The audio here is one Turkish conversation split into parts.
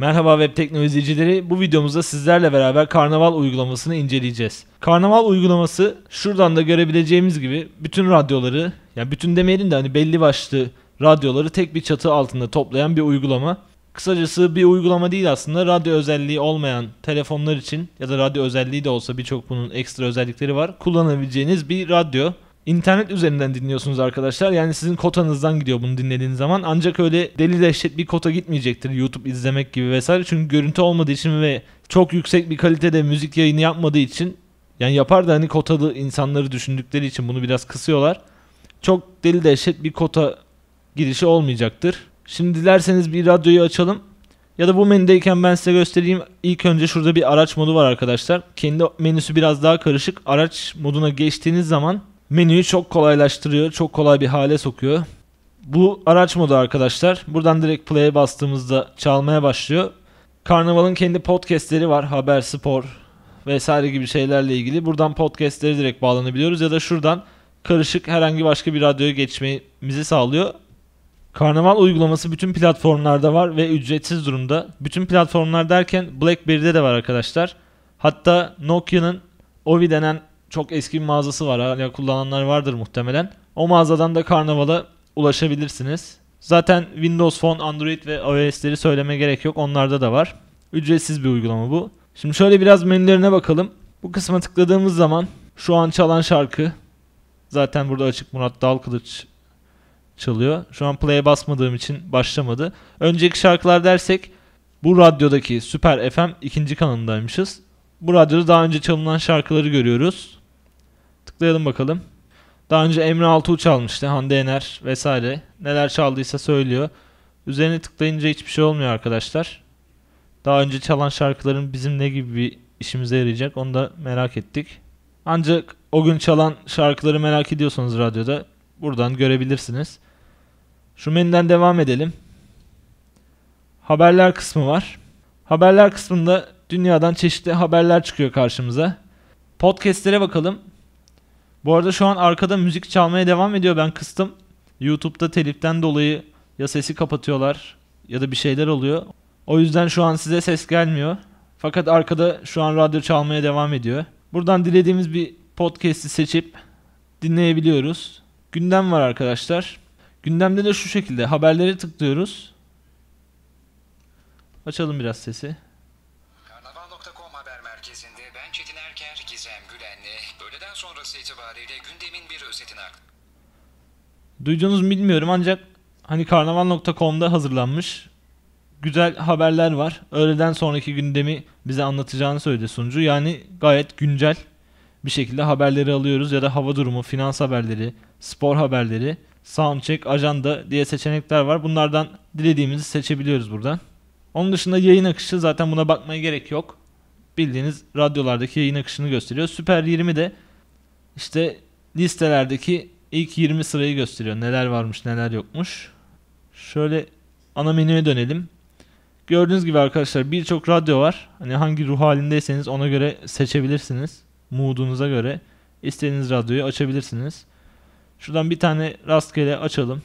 Merhaba web teknoloji izleyicileri. Bu videomuzda sizlerle beraber Karnaval uygulamasını inceleyeceğiz. Karnaval uygulaması şuradan da görebileceğimiz gibi bütün radyoları, yani bütün demeyelim de hani belli başlı radyoları tek bir çatı altında toplayan bir uygulama. Kısacası bir uygulama değil aslında radyo özelliği olmayan telefonlar için ya da radyo özelliği de olsa birçok bunun ekstra özellikleri var. Kullanabileceğiniz bir radyo. İnternet üzerinden dinliyorsunuz arkadaşlar. Yani sizin kotanızdan gidiyor bunu dinlediğiniz zaman. Ancak öyle deli dehşet bir kota gitmeyecektir YouTube izlemek gibi vesaire. Çünkü görüntü olmadığı için ve çok yüksek bir kalitede müzik yayını yapmadığı için yani yapar da hani kotalı insanları düşündükleri için bunu biraz kısıyorlar. Çok deli dehşet bir kota girişi olmayacaktır. Şimdi dilerseniz bir radyoyu açalım. Ya da bu menüdeyken ben size göstereyim. İlk önce şurada bir araç modu var arkadaşlar. Kendi menüsü biraz daha karışık. Araç moduna geçtiğiniz zaman menüyü çok kolaylaştırıyor. Çok kolay bir hale sokuyor. Bu araç modu arkadaşlar. Buradan direkt play'e bastığımızda çalmaya başlıyor. Karnaval'ın kendi podcastleri var. Haber, spor vesaire gibi şeylerle ilgili. Buradan podcastleri direkt bağlanabiliyoruz ya da şuradan karışık herhangi başka bir radyoya geçmemizi sağlıyor. Karnaval uygulaması bütün platformlarda var ve ücretsiz durumda. Bütün platformlar derken BlackBerry'de de var arkadaşlar. Hatta Nokia'nın Ovi denen çok eski bir mağazası var. Hala kullananlar vardır muhtemelen. O mağazadan da Karnaval'a ulaşabilirsiniz. Zaten Windows Phone, Android ve iOS'leri söyleme gerek yok. Onlarda da var. Ücretsiz bir uygulama bu. Şimdi şöyle biraz menülerine bakalım. Bu kısma tıkladığımız zaman şu an çalan şarkı zaten burada açık Murat Dalkılıç çalıyor. Şu an play'e basmadığım için başlamadı. Önceki şarkılar dersek bu radyodaki Süper FM ikinci kanalındaymışız. Bu radyoda daha önce çalınan şarkıları görüyoruz tıklayalım bakalım. Daha önce Emre Altuğ çalmıştı. Hande Ener, vesaire. Neler çaldıysa söylüyor. Üzerine tıklayınca hiçbir şey olmuyor arkadaşlar. Daha önce çalan şarkıların bizim ne gibi bir işimize yarayacak onu da merak ettik. Ancak o gün çalan şarkıları merak ediyorsanız radyoda buradan görebilirsiniz. Şu menüden devam edelim. Haberler kısmı var. Haberler kısmında dünyadan çeşitli haberler çıkıyor karşımıza. Podcast'lere bakalım. Bu arada şu an arkada müzik çalmaya devam ediyor. Ben kıstım. YouTube'da teliften dolayı ya sesi kapatıyorlar ya da bir şeyler oluyor. O yüzden şu an size ses gelmiyor. Fakat arkada şu an radyo çalmaya devam ediyor. Buradan dilediğimiz bir podcast'i seçip dinleyebiliyoruz. Gündem var arkadaşlar. Gündemde de şu şekilde haberlere tıklıyoruz. Açalım biraz sesi. sonrası itibariyle gündemin bir özetini aktarıyor. Duydunuz bilmiyorum ancak hani karnaval.com'da hazırlanmış güzel haberler var. Öğleden sonraki gündemi bize anlatacağını söyledi sunucu. Yani gayet güncel bir şekilde haberleri alıyoruz ya da hava durumu, finans haberleri, spor haberleri, soundcheck, ajanda diye seçenekler var. Bunlardan dilediğimizi seçebiliyoruz buradan. Onun dışında yayın akışı zaten buna bakmaya gerek yok. Bildiğiniz radyolardaki yayın akışını gösteriyor. Süper 20 de işte listelerdeki ilk 20 sırayı gösteriyor. Neler varmış neler yokmuş. Şöyle ana menüye dönelim. Gördüğünüz gibi arkadaşlar birçok radyo var. Hani hangi ruh halindeyseniz ona göre seçebilirsiniz. Mood'unuza göre istediğiniz radyoyu açabilirsiniz. Şuradan bir tane rastgele açalım.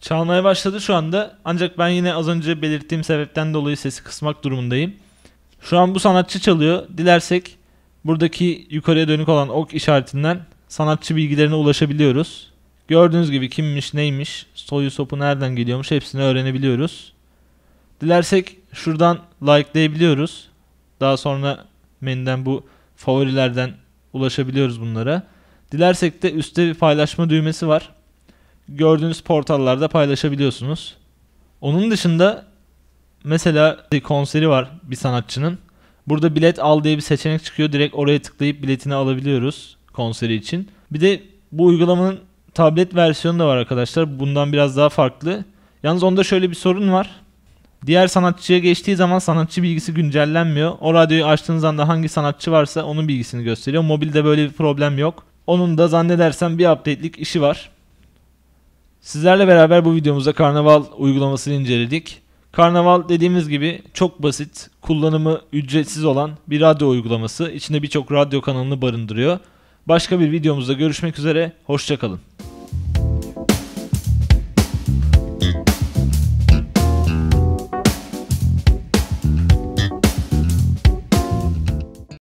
Çalmaya başladı şu anda. Ancak ben yine az önce belirttiğim sebepten dolayı sesi kısmak durumundayım. Şu an bu sanatçı çalıyor. Dilersek Buradaki yukarıya dönük olan ok işaretinden sanatçı bilgilerine ulaşabiliyoruz. Gördüğünüz gibi kimmiş, neymiş, soyu sopu nereden geliyormuş hepsini öğrenebiliyoruz. Dilersek şuradan likeleyebiliyoruz. Daha sonra menüden bu favorilerden ulaşabiliyoruz bunlara. Dilersek de üstte bir paylaşma düğmesi var. Gördüğünüz portallarda paylaşabiliyorsunuz. Onun dışında mesela bir konseri var bir sanatçının. Burada bilet al diye bir seçenek çıkıyor. Direkt oraya tıklayıp biletini alabiliyoruz konseri için. Bir de bu uygulamanın tablet versiyonu da var arkadaşlar. Bundan biraz daha farklı. Yalnız onda şöyle bir sorun var. Diğer sanatçıya geçtiği zaman sanatçı bilgisi güncellenmiyor. O radyoyu açtığınız anda hangi sanatçı varsa onun bilgisini gösteriyor. Mobilde böyle bir problem yok. Onun da zannedersem bir update'lik işi var. Sizlerle beraber bu videomuzda karnaval uygulamasını inceledik. Karnaval dediğimiz gibi çok basit, kullanımı ücretsiz olan bir radyo uygulaması. İçinde birçok radyo kanalını barındırıyor. Başka bir videomuzda görüşmek üzere, hoşçakalın.